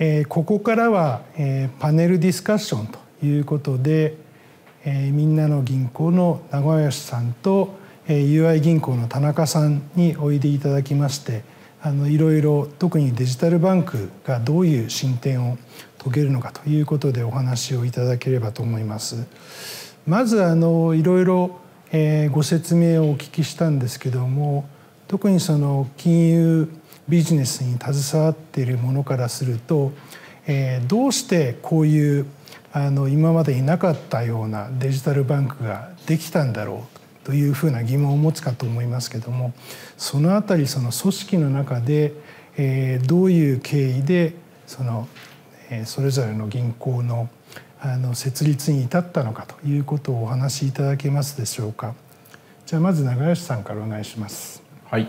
えここからは、えパネルディスカッションということで、えみんなの銀行の名古屋市さんと、え UI 銀行の田中さんにおいでいただきましてあのいろいろ特にデジタルバンクがどういう進展を遂げるのかということでお話をいただければと思います。まずあのいろいろ、えご説明をお聞きしたんですけども特にその金融ビジネスに携わっているものからすると、えー、どうしてこういうあの今までいなかったようなデジタルバンクができたんだろうというふうな疑問を持つかと思いますけどもそのあたりその組織の中で、えー、どういう経緯でその、えー、それぞれの銀行のあの設立に至ったのかということをお話しいただけますでしょうか。じゃあまず長吉さんからお願いします。はい、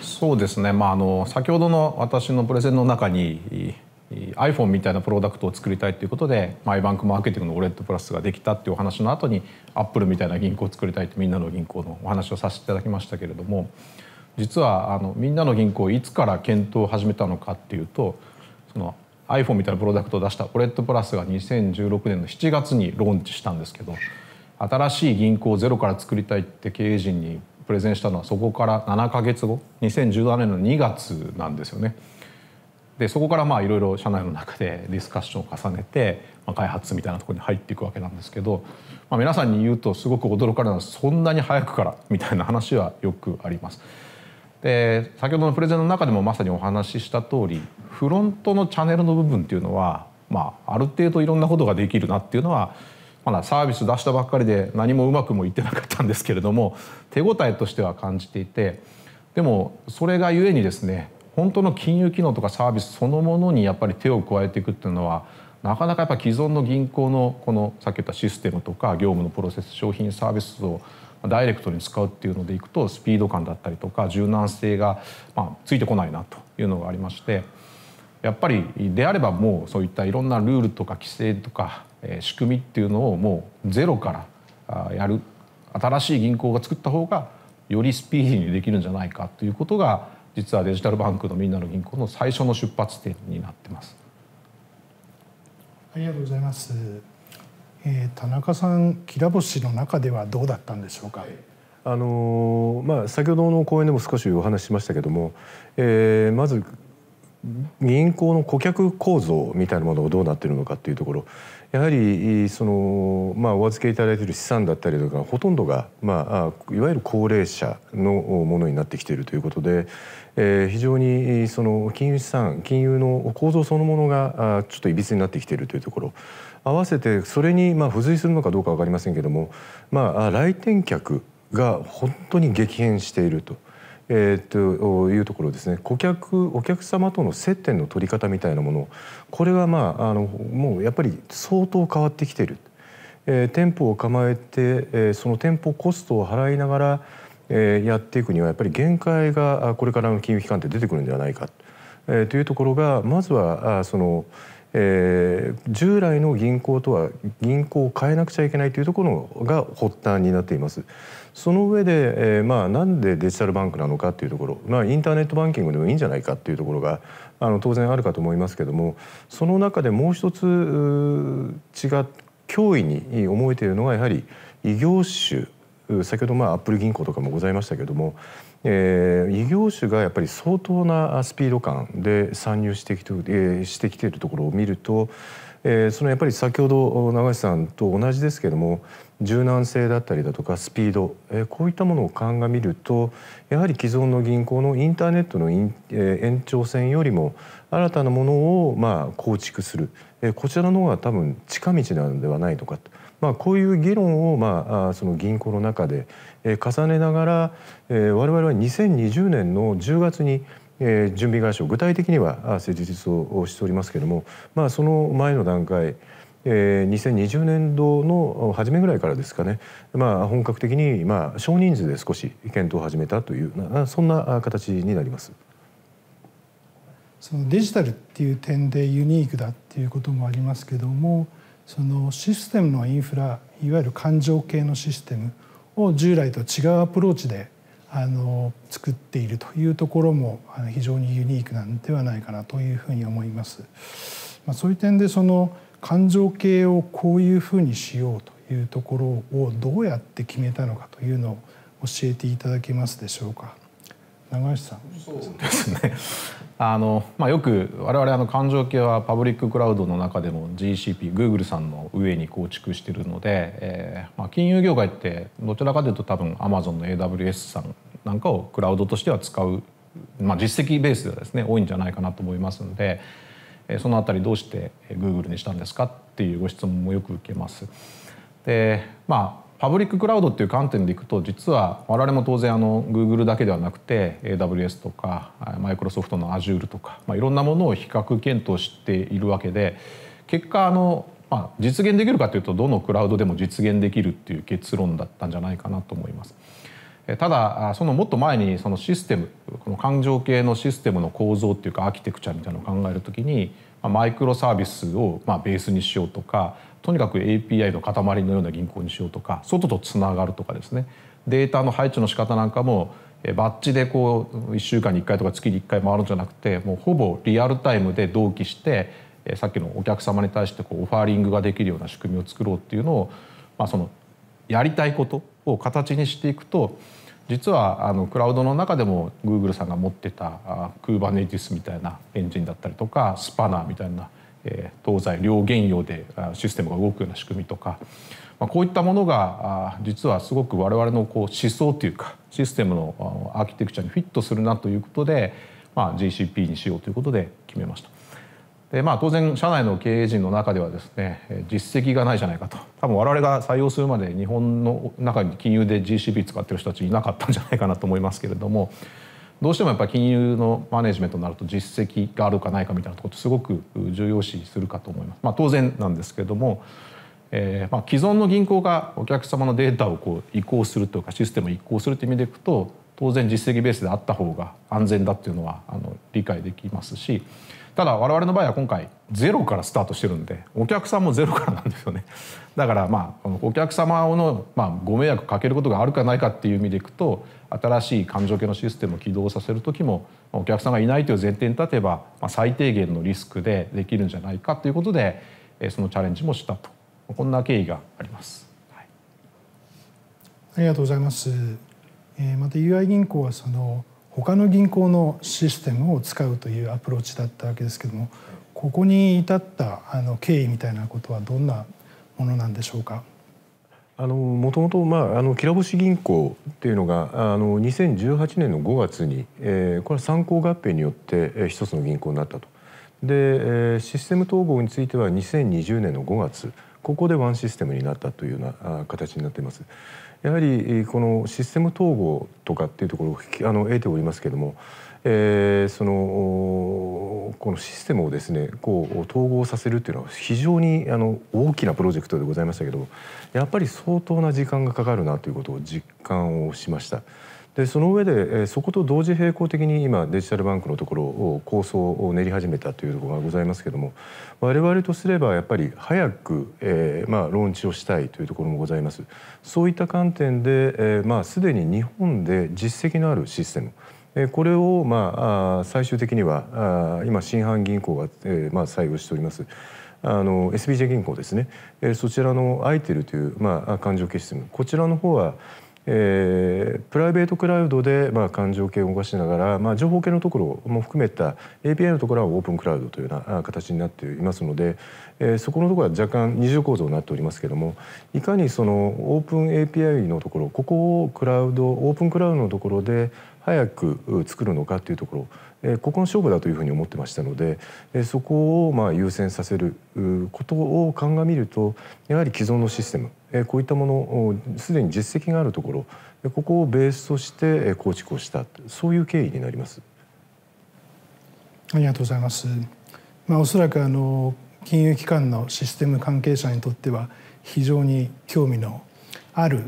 そうですね、まあ、あの先ほどの私のプレゼンの中に iPhone みたいなプロダクトを作りたいということで、マイバンクマーケティングのオレットプラスができたっていうお話の後にアップルみたいな銀行を作りたいってみんなの銀行のお話をさせていただきましたけれども実はあのみんなの銀行いつから検討を始めたのかっていうとその iPhone みたいなプロダクトを出したオレットプラスが2016年の7月にローンチしたんですけど新しい銀行をゼロから作りたいって経営陣にプレゼンしたのはそこから7ヶ月後2017年の2月なんですよね。でそこからまあいろいろ社内の中でディスカッションを重ねて、まあ、開発みたいなところに入っていくわけなんですけど、まあ、皆さんに言うとすごく驚かれるのはそんなに早くからみたいな話はよくあります。で先ほどのプレゼンの中でもまさにお話しした通りフロントのチャンネルの部分っていうのは、まあ、ある程度いろんなことができるなっていうのはまだサービス出したばっかりで何もうまくもいってなかったんですけれども手応えとしては感じていてでもそれがゆえにですね本当の金融機能とかサービスそのものにやっぱり手を加えていくっていうのはなかなかやっぱ既存の銀行のこのさっき言ったシステムとか業務のプロセス商品サービスをダイレクトに使うっていうのでいくとスピード感だったりとか柔軟性がまあついてこないなというのがありまして。やっぱりであればもうそういったいろんなルールとか規制とか、え仕組みっていうのをもうゼロからやる新しい銀行が作った方がよりスピーディーにできるんじゃないかということが実はデジタルバンクのみんなの銀行の最初の出発点になってます。ありがとうございます。えー、田中さん、きら星の中ではどうだったんでしょうか。あのー、まあ、先ほどの講演でも少しお話ししましたけれども、えー、まず銀行の顧客構造みたいなものがどうなっているのかというところやはりその、まあ、お預けいただいている資産だったりとかほとんどが、まあ、いわゆる高齢者のものになってきているということで、えー、非常にその金融資産金融の構造そのものがちょっといびつになってきているというところ合わせてそれにまあ付随するのかどうか分かりませんけども、まあ、来店客が本当に激変していると。えー、というところですね顧客お客様との接点の取り方みたいなものこれはまああのもうやっぱり相当変わってきている、えー、店舗を構えて、えー、その店舗コストを払いながら、えー、やっていくにはやっぱり限界がこれからの金融機関って出てくるんではないか、えー、というところがまずはあその、えー、従来の銀行とは銀行を変えなくちゃいけないというところが発端になっています。その上で、えー、まあ、なんでデジタルバンクなのかっていうところ、まあ、インターネットバンキングでもいいんじゃないかっていうところがあの当然あるかと思いますけどもその中でもう一つ違う脅威に思えているのがやはり異業種先ほどまあアップル銀行とかもございましたけどもえー、異業種がやっぱり相当なスピード感で参入してきて,、えー、してきているところを見ると、えー、そのやっぱり先ほど永井さんと同じですけども柔軟性だったりだとかスピード、えー、こういったものを鑑みるとやはり既存の銀行のインターネットの、えー、延長線よりも新たなものをまあ構築する、こちらの方が多分近道なのではないのかと、まあ、こういう議論をまあその銀行の中で、重ねながら、我々は2020年の10月に準備会社を具体的には設立をしておりますけれども、まあ、その前の段階2020年度の初めぐらいからですかね、まあ、本格的に、まあ、少人数で少し検討を始めたというそんな形になります。そのデジタルっていう点でユニークだっていうこともありますけどもそのシステムのインフラいわゆる感情系のシステムを従来と違うアプローチであの作っているというところも非常にユニークなんではないかなというふうに思います。まあ、そういう点でその感情系をこういうふうにしようというところをどうやって決めたのかというのを教えていただけますでしょうか。長橋さんそうですね あの、まあ、よく我々あの感情系はパブリッククラウドの中でも GCP グーグルさんの上に構築してるので、えーまあ、金融業界ってどちらかというと多分アマゾンの AWS さんなんかをクラウドとしては使う、まあ、実績ベースではですね多いんじゃないかなと思いますので、えその辺りどうしてグーグルにしたんですかっていうご質問もよく受けます。でまあパブリッククラウドっていう観点でいくと実は我々も当然あの Google だけではなくて AWS とか Microsoft の Azure とか、まあ、いろんなものを比較検討しているわけで結果あの、まあ、実現できるかというとどのクラウドでも実現できるっていう結論だったんじゃないかなと思います。ただそのもっと前にそのシステムこの感情系のシステムの構造っていうかアーキテクチャみたいなのを考えるときにマイクロサービスをまベースにしようとかとにかく API の塊のような銀行にしようとか外とつながるとかですねデータの配置の仕方なんかもバッチでこう1週間に1回とか月に1回回るんじゃなくてもうほぼリアルタイムで同期してさっきのお客様に対してこうオファーリングができるような仕組みを作ろうっていうのを、まあ、そのやりたいことを形にしていくと実はあのクラウドの中でも Google さんが持ってた Kubernetes みたいなエンジンだったりとか Spanner みたいな。東西両原用でシステムが動くような仕組みとか、まあ、こういったものが実はすごく我々のこう思想というかシステムのアーキテクチャにフィットするなということで、まあ、c p にしようということで決めました。でまあ、当然社内の経営陣の中ではですね実績がないじゃないかと多分我々が採用するまで日本の中に金融で GCP 使ってる人たちいなかったんじゃないかなと思いますけれどもどうしてもやっぱり金融のマネジメントになると実績があるかないかみたいなことすごく重要視するかと思います。まあ、当然なんですけれども、えーまあ、既存の銀行がお客様のデータをこう移行するというかシステムを移行するという意味でいくと当然実績ベースであった方が安全だっていうのはあの理解できますしただ我々の場合は今回ゼロからスタートしてるんでお客さんもゼロからなんですよねだからまあお客様のまご迷惑かけることがあるかないかっていう意味でいくと新しい感情系のシステムを起動させる時もお客さんがいないという前提に立てば最低限のリスクでできるんじゃないかということでそのチャレンジもしたとこんな経緯があります。ありがとうございます。えまた UI 銀行はその他の銀行のシステムを使うというアプローチだったわけですけどもここに至ったあの経緯みたいなことはどんなものなんでしょうか。もともと、まあ、きらぼし銀行っていうのがあの2018年の5月に、えー、これは参考合併によって、えー、一つの銀行になったとで、えー、システム統合については2020年の5月ここでワンシステムになったというような形になっています。やはりこのシステム統合とかっていうところをあの得ておりますけれども、えー、そのこのシステムをですねこう統合させるっていうのは非常にあの大きなプロジェクトでございましたけどやっぱり相当な時間がかかるなということを実感をしました。でその上でそこと同時並行的に今デジタルバンクのところを構想を練り始めたというところがございますけども我々とすればやっぱり早く、えー、まあ、ローンチをしたいというところもございますそういった観点で、えー、まあ、すでに日本で実績のあるシステムこれを、まあ、最終的には今新阪銀行が、えまあ、採用しております。あの SBJ 銀行ですね、えそちらの ITEL という、まあ、勘定システムこちらの方はえー、プライベートクラウドで、まあ、感情系を動かしながら、まあ、情報系のところも含めた API のところはオープンクラウドというような形になっていますので、えー、そこのところは若干二重構造になっておりますけどもいかにそのオープン API のところここをクラウドオープンクラウドのところで早く作るのかというところ、えここの勝負だというふうに思ってましたので、えそこをまあ優先させることを鑑みるとやはり既存のシステム、えこういったものすでに実績があるところここをベースとして構築をしたそういう経緯になります。ありがとうございます。まあ、おそらくあの金融機関のシステム関係者にとっては非常に興味のある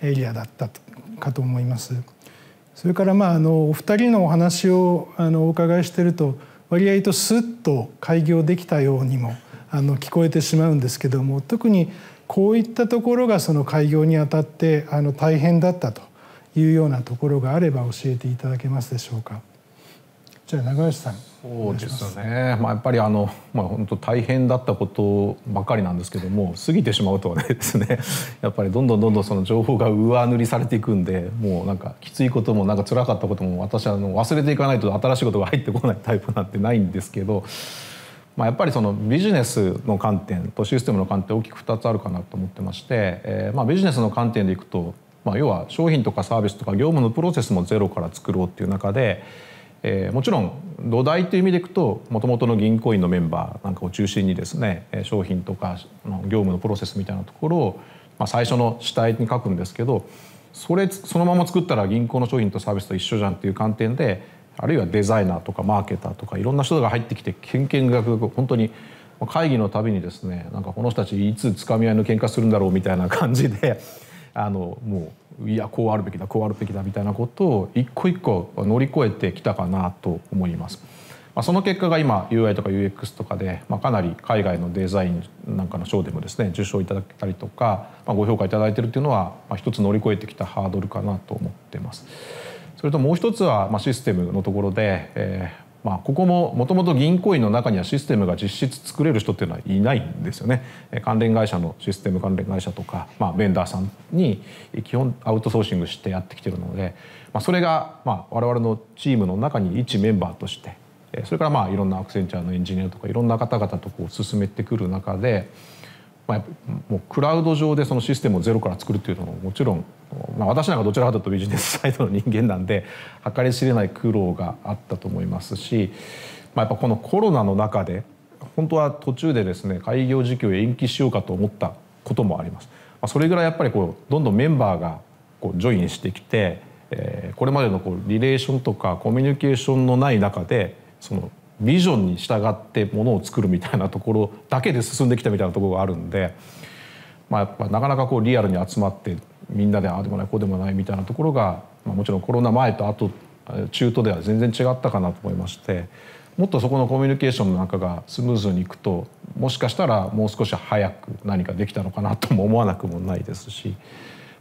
エリアだったかと思います。それからまああのお二人のお話をあのお伺いしてると割合とスッと開業できたようにもあの聞こえてしまうんですけども特にこういったところがその開業にあたってあの大変だったというようなところがあれば教えていただけますでしょうか。じゃあ長橋さんそうですね、まあ、やっぱりあの、まあ、本当大変だったことばかりなんですけども過ぎてしまうとはねですねやっぱりどんどんどんどんその情報が上塗りされていくんでもうなんかきついこともなんか辛かったことも私はあの忘れていかないと新しいことが入ってこないタイプなんてないんですけど、まあ、やっぱりそのビジネスの観点とシステムの観点大きく2つあるかなと思ってまして、えー、まあビジネスの観点でいくと、まあ、要は商品とかサービスとか業務のプロセスもゼロから作ろうっていう中で。えー、もちろん土台という意味でいくともともとの銀行員のメンバーなんかを中心にですね商品とか業務のプロセスみたいなところを、まあ、最初の主体に書くんですけどそれそのまま作ったら銀行の商品とサービスと一緒じゃんっていう観点であるいはデザイナーとかマーケターとかいろんな人が入ってきてけんけんがく本当に会議のたびにですねなんかこの人たちいつつかみ合いの喧嘩するんだろうみたいな感じであのもう。いやこうあるべきだこうあるべきだみたいなことを一個一個乗り越えてきたかなと思います。まあ、その結果が今 UI とか UX とかで、まあ、かなり海外のデザインなんかの賞でもですね受賞いただけたりとか、まあ、ご評価いただいてるっていうのは、まあ、一つ乗り越えてきたハードルかなと思ってます。それともう一つは、まあ、システムのところで、えーまあ、ここももともと銀行員の中にはシステムが実質作れる人っていうのはいないんですよね関連会社のシステム関連会社とか、まあ、ベンダーさんに基本アウトソーシングしてやってきてるので、まあ、それがまあ我々のチームの中に一メンバーとしてそれからまあいろんなアクセンチャーのエンジニアとかいろんな方々とこう進めてくる中で。まあ、もうクラウド上でそのシステムをゼロから作るっていうのももちろん、まあ、私なんかどちらかというとビジネスサイドの人間なんで計り知れない苦労があったと思いますし、まあ、やっぱこのコロナの中で本当は途中でですね開業時期を延期しようかと思ったこともあります。まあ、それぐらいやっぱりこうどんどんメンバーがこうジョインしてきて、えー、これまでのこうリレーションとかコミュニケーションのない中でそのビジョンに従ってものを作るみたいなところだけで進んできたみたいなところがあるんで、まあ、やっぱなかなかこうリアルに集まってみんなでああでもないこうでもないみたいなところが、まあ、もちろんコロナ前と後中途では全然違ったかなと思いましてもっとそこのコミュニケーションの中がスムーズにいくともしかしたらもう少し早く何かできたのかなとも思わなくもないですし、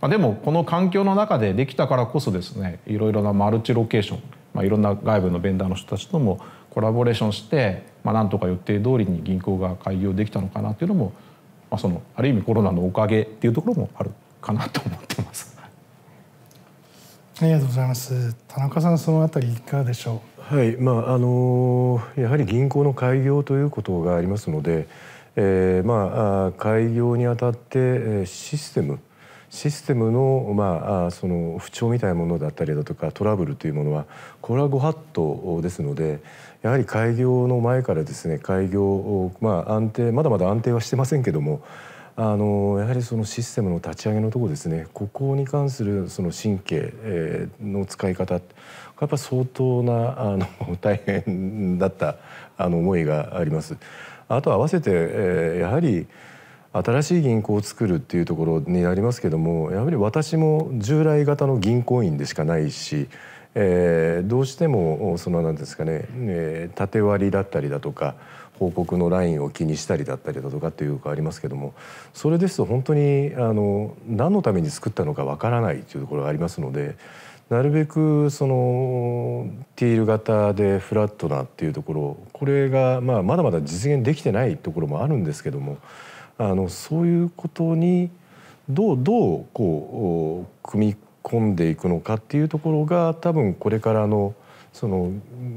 まあ、でもこの環境の中でできたからこそですねいろいろなマルチロケーション、まあ、いろんな外部のベンダーの人たちともコラボレーションして、まあ、なんとか予定通りに銀行が開業できたのかなというのも、まあ、そのある意味コロナのおかげっていうところもあるかなと思ってます。ありがとうございます。田中さんそのあたりいかがでしょう。はい、まああのやはり銀行の開業ということがありますので、えー、まあ開業にあたってシステムシステムの,、まあ、その不調みたいなものだったりだとかトラブルというものはこれはご法度ですのでやはり開業の前からですね開業、まあ、安定まだまだ安定はしてませんけどもあのやはりそのシステムの立ち上げのとこですねここに関するその神経の使い方やっぱ相当なあの 大変だったあの思いがあります。あと合わせて、えー、やはり新しい銀行を作るっていうところになりますけどもやはり私も従来型の銀行員でしかないし、えー、どうしてもその何ですかね、えー、縦割りだったりだとか報告のラインを気にしたりだったりだとかっていうかありますけどもそれですと本当にあの何のために作ったのかわからないというところがありますので。なるべくそのティール型でフラットなっていうところこれがまあまだまだ実現できてないところもあるんですけどもあのそういうことにどうどうこう組み込んでいくのかっていうところが多分これからのその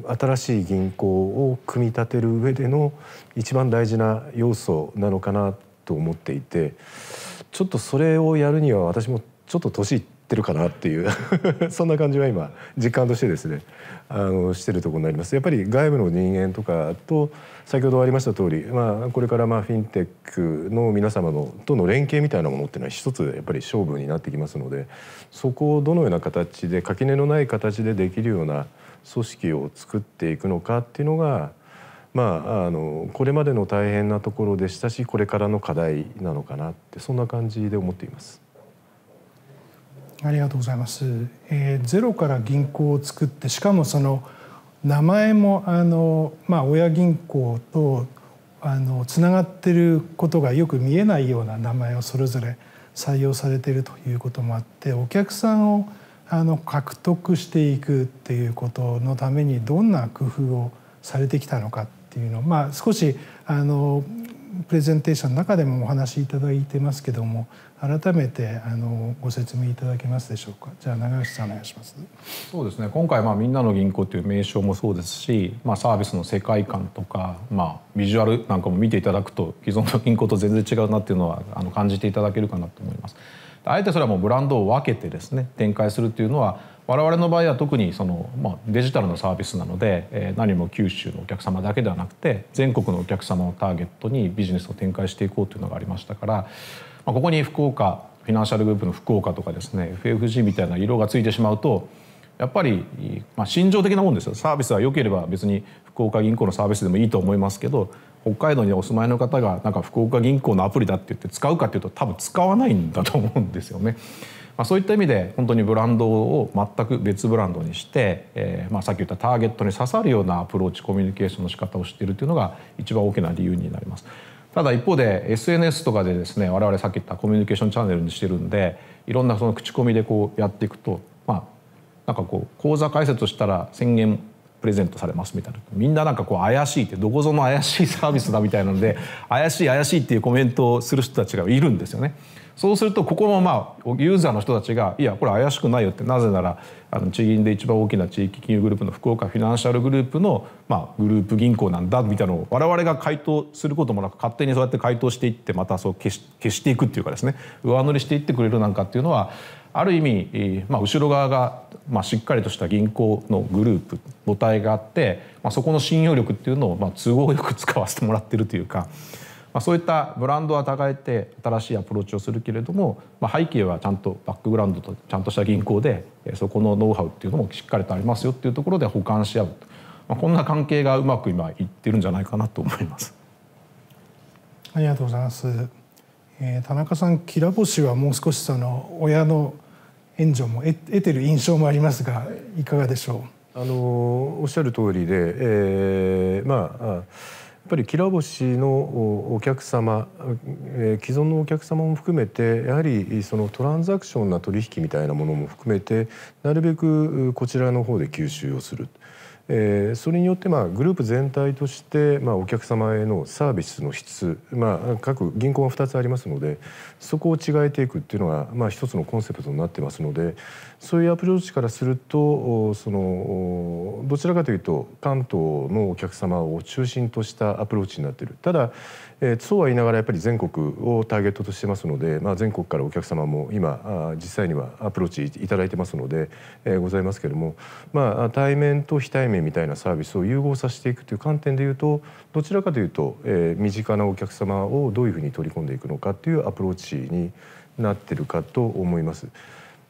新しい銀行を組み立てる上での一番大事な要素なのかなと思っていてちょっとそれをやるには私もちょっと年いってってるかなっていう そんな感じは今実感としてですねあのしてるとこになりますやっぱり外部の人間とかと先ほどありました通り、まあ、これからまあフィンテックの皆様のとの連携みたいなものっていうのは一つやっぱり勝負になってきますのでそこをどのような形で垣根のない形でできるような組織を作っていくのかっていうのがまあ、あのこれまでの大変なところでしたしこれからの課題なのかなってそんな感じで思っています。ありがとうございます、えー、ゼロから銀行を作ってしかもその名前もあの、まあ、親銀行とあのつながってることがよく見えないような名前をそれぞれ採用されているということもあってお客さんをあの獲得していくっていうことのためにどんな工夫をされてきたのかっていうのまあ少しあのプレゼンテーションの中でもお話しいただいてますけども改めてあのご説明いただけますでしょうかじゃあ長吉さんお願いしますそうですね今回、まあ「みんなの銀行」という名称もそうですし、まあ、サービスの世界観とか、まあ、ビジュアルなんかも見ていただくと既存の銀行と全然違うなっていうのはあの感じていただけるかなと思います。あえてそれはもうブランドを分けてですね展開するっていうのは我々の場合は特にその、まあ、デジタルのサービスなので、えー、何も九州のお客様だけではなくて全国のお客様をターゲットにビジネスを展開していこうというのがありましたから、まあ、ここに福岡フィナンシャルグループの福岡とかですね FFG みたいな色がついてしまうとやっぱり、まあ、心情的なもんですよサービスは良ければ別に福岡銀行のサービスでもいいと思いますけど北海道にお住まいの方がなんか福岡銀行のアプリだって言って使うかっていうと多分使わないんだと思うんですよね。まあ、そういった意味で本当にブランドを全く別ブランドにして、えーまあ、さっき言ったターゲットに刺さるようなアプローチコミュニケーションの仕方をしているというのが一番大きな理由になります。ただ一方で SNS とかでですね我々さっき言ったコミュニケーションチャンネルにしてるんでいろんなその口コミでこうやっていくとまあなんかこう講座解説したら宣言プレゼントされますみたいなみんななんかこう怪しいってどこぞの怪しいサービスだみたいなので怪しい怪しいっていうコメントをする人たちがいるんですよね。そうするとここもまあユーザーの人たちがいやこれ怪しくないよってなぜならあの地銀で一番大きな地域金融グループの福岡フィナンシャルグループのまあグループ銀行なんだみたいなのを我々が回答することもなく勝手にそうやって回答していってまたそう消し消していくっていうかですね上乗りしていってくれるなんかっていうのはある意味、まあ、後ろ側が、まあ、しっかりとした銀行のグループ母体があって、まあ、そこの信用力っていうのを、まあ、都合よく使わせてもらってるというか。まあ、そういったブランドは互えて新しいアプローチをするけれども、まあ、背景はちゃんとバックグラウンドとちゃんとした銀行でそこのノウハウっていうのもしっかりとありますよっていうところで保管し合う、まあ、こんな関係がうまく今いってるんじゃないかなと思います。ありがとうございます、えー、田中さんきらぼしはもう少しその親の援助も得てる印象もありますがいかがでしょうあのおっしゃる通りで、えー、まあやっぱりきらしのお客様、えー、既存のお客様も含めてやはりそのトランザクションな取引みたいなものも含めてなるべくこちらの方で吸収をする。えー、それによってまあグループ全体として、まあ、お客様へのサービスの質、まあ、各銀行が2つありますのでそこを違えていくっていうのが、まあ、一つのコンセプトになってますのでそういうアプローチからするとそのどちらかというと関東のお客様を中心としたアプローチになっているただ、えー、そうは言いながらやっぱり全国をターゲットとしてますので、まあ、全国からお客様も今実際にはアプローチいただいてますので、えー、ございますけれども、まあ、対面と非対面みたいなサービスを融合させていくという観点でいうとどちらかというと、えー、身近なお客様をどういうふうに取り込んでいくのかというアプローチになってるかと思います。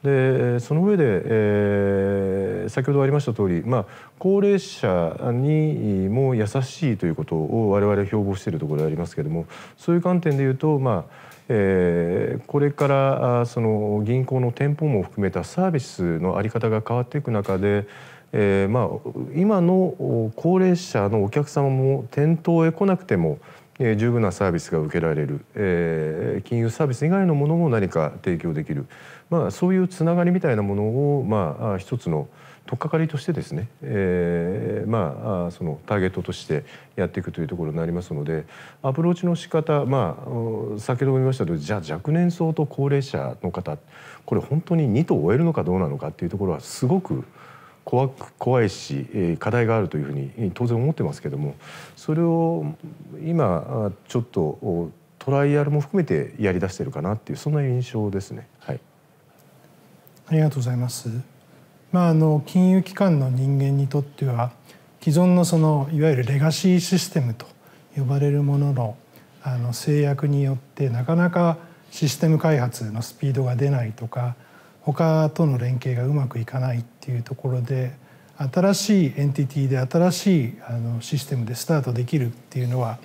でその上で、えー、先ほどありました通り、まあ、高齢者にも優しいということを我々標榜しているところでありますけれどもそういう観点でいうと、まあえー、これからその銀行の店舗も含めたサービスの在り方が変わっていく中で、えーまあ、今の高齢者のお客様も店頭へ来なくてもえー、十分なサービスが受けられる、えー、金融サービス以外のものも何か提供できる、まあ、そういうつながりみたいなものを、まあ、一つの取っかかりとしてですね、えー、まあそのターゲットとしてやっていくというところになりますのでアプローチの仕方まあ先ほども言いましたけどじゃあ若年層と高齢者の方これ本当に2と終えるのかどうなのかっていうところはすごく怖く怖いし、え課題があるというふうに当然思ってますけどもそれを今ちょっとトライアルも含めてやりだしてるかなっていうそんな印象ですね。はい、ありがとうございます。まあ、あの金融機関の人間にとっては既存のそのいわゆるレガシーシステムと呼ばれるもののあの制約によってなかなかシステム開発のスピードが出ないとか他との連携がうまくいかないっていうところで新しいエンティティで新しいあのシステムでスタートできるっていうのは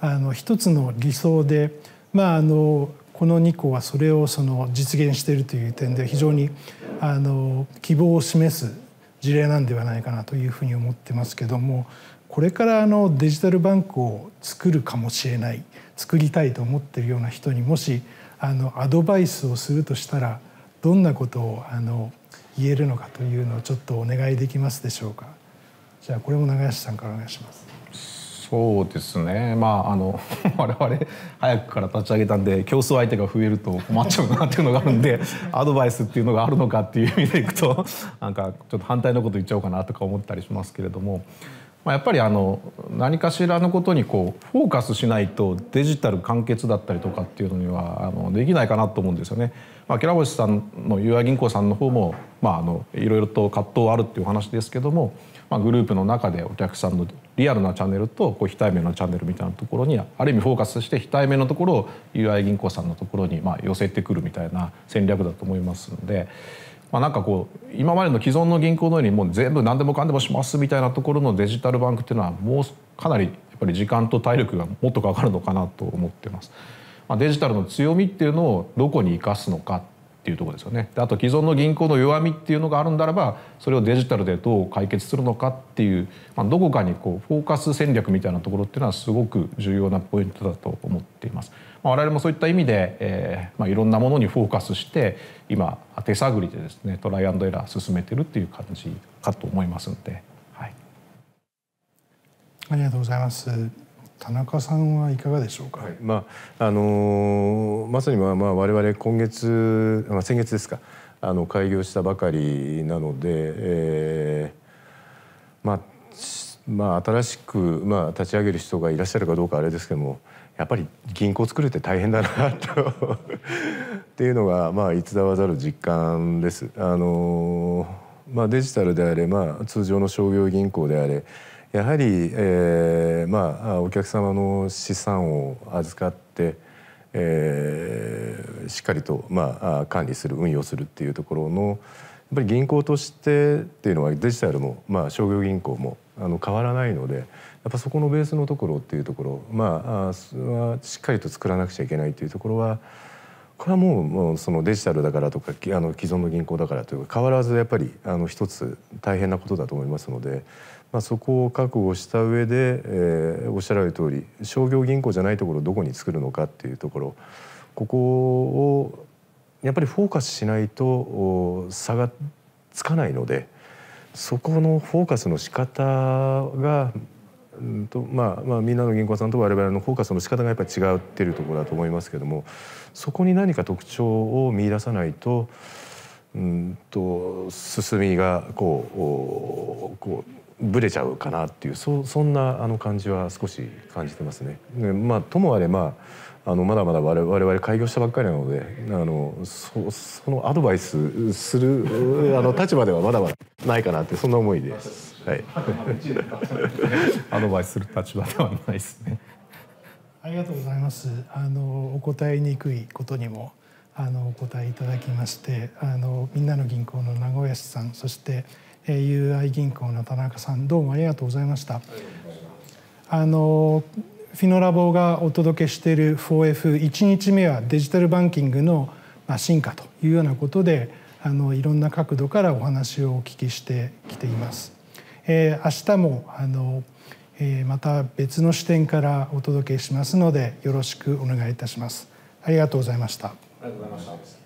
あの一つの理想で、まあ、あのこの2個はそれをその実現しているという点で非常にあの希望を示す事例なんではないかなというふうに思ってますけどもこれからあのデジタルバンクを作るかもしれない作りたいと思ってるような人にもしあのアドバイスをするとしたらどんなことをあの言えるのかというのをちょっとお願いできますでしょうかじゃあこれも永橋さんからお願いしますそうですねまああの 我々早くから立ち上げたんで競争相手が増えると困っちゃうなっていうのがあるんで アドバイスっていうのがあるのかっていう意味でいくとなんかちょっと反対のこと言っちゃおうかなとか思ったりしますけれどもまあ、やっぱりあの何かしらのことにこうフォーカスしないとデジタル完結だったりとかっていうのにはあのできないかなと思うんですよね。まあ、寺星さんの友愛銀行さんの方も、まあ、あのいろいろと葛藤あるっていうお話ですけども、まあ、グループの中でお客さんのリアルなチャンネルとこう非対面のチャンネルみたいなところにある意味フォーカスして非対面のところを友愛銀行さんのところにまあ寄せてくるみたいな戦略だと思いますので。まあ、なんかこう今までの既存の銀行のようにもう全部何でもかんでもしますみたいなところのデジタルバンクっていうのはもうかなりやっぱり時間と体力がもっとかかるのかなと思ってます。まあ、デジタルの強みっていうのをどこに生かすのかっていうとこですよねあと既存の銀行の弱みっていうのがあるんだらばそれをデジタルでどう解決するのかっていう、まあ、どこかにこうフォーカス戦略みたいなところっていうのはすごく重要なポイントだと思っています。まあ、我々もそういった意味で、えーまあ、いろんなものにフォーカスして今手探りでですねトライアンドエラー進めてるっていう感じかと思いますので、はい、ありがとうございます。田中さんはいかがでしょうか。はい、まああのー、まさにまあまあ我々今月、まあ、先月ですかあの開業したばかりなので、えー、まあまあ、新しく、まあ、立ち上げる人がいらっしゃるかどうかあれですけどもやっぱり銀行作るって大変だなと っていうのが、まあ、逸だわざる実感です。あのまあ、デジタルであれ、まあ、通常の商業銀行であれやはり、えーまあ、お客様の資産を預かって、えー、しっかりと、まあ、管理する運用するっていうところのやっぱり銀行としてっていうのはデジタルも、まあ、商業銀行もあの変わらないのでやっぱそこのベースのところっていうところまあしっかりと作らなくちゃいけないっていうところはこれはもうもうそのデジタルだからとかあの既存の銀行だからというか変わらずやっぱりあの一つ大変なことだと思いますので、まあ、そこを覚悟した上で、えー、おっしゃられる通り商業銀行じゃないところをどこに作るのかっていうところここをやっぱりフォーカスしないと差がつかないので。そこのフォーカスの仕方が、うんとまあまあ、みんなの銀行さんと我々のフォーカスの仕方がやっぱり違ってるところだと思いますけどもそこに何か特徴を見出さないと,、うんと、進みがこうこうブレちゃうかなっていうそそんなあの感じは少し感じてますね。まあ、ともあれ、まああのまだまだ我々開業したばっかりなのであのそそのアドバイスするあの立場ではまだまだないかなってそんな思いです。はい、アドバイスする立場ではないですね。ありがとうございます。あのお答えにくいことにもあのお答えいただきまして、あのみんなの銀行の名古屋市さん、そして、えー、UI 銀行の田中さん、どうもありがとうございました。あのフィノラボがお届けしている 4F1 日目はデジタルバンキングの進化というようなことであのいろんな角度からお話をお聞きしてきています。えー、明日もあの、えー、また別の視点からお届けしますのでよろしくお願いいたします。ありがとうございました。ありがとうございました。